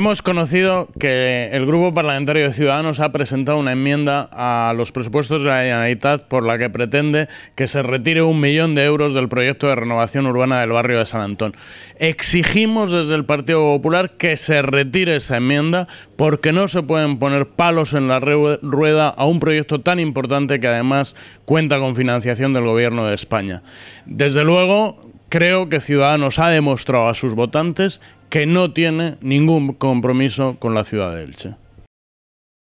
Hemos conocido que el Grupo Parlamentario de Ciudadanos ha presentado una enmienda a los presupuestos de la Generalitat por la que pretende que se retire un millón de euros del proyecto de renovación urbana del barrio de San Antón. Exigimos desde el Partido Popular que se retire esa enmienda porque no se pueden poner palos en la rueda a un proyecto tan importante que además cuenta con financiación del Gobierno de España. Desde luego, creo que Ciudadanos ha demostrado a sus votantes que no tiene ningún compromiso con la ciudad de Elche.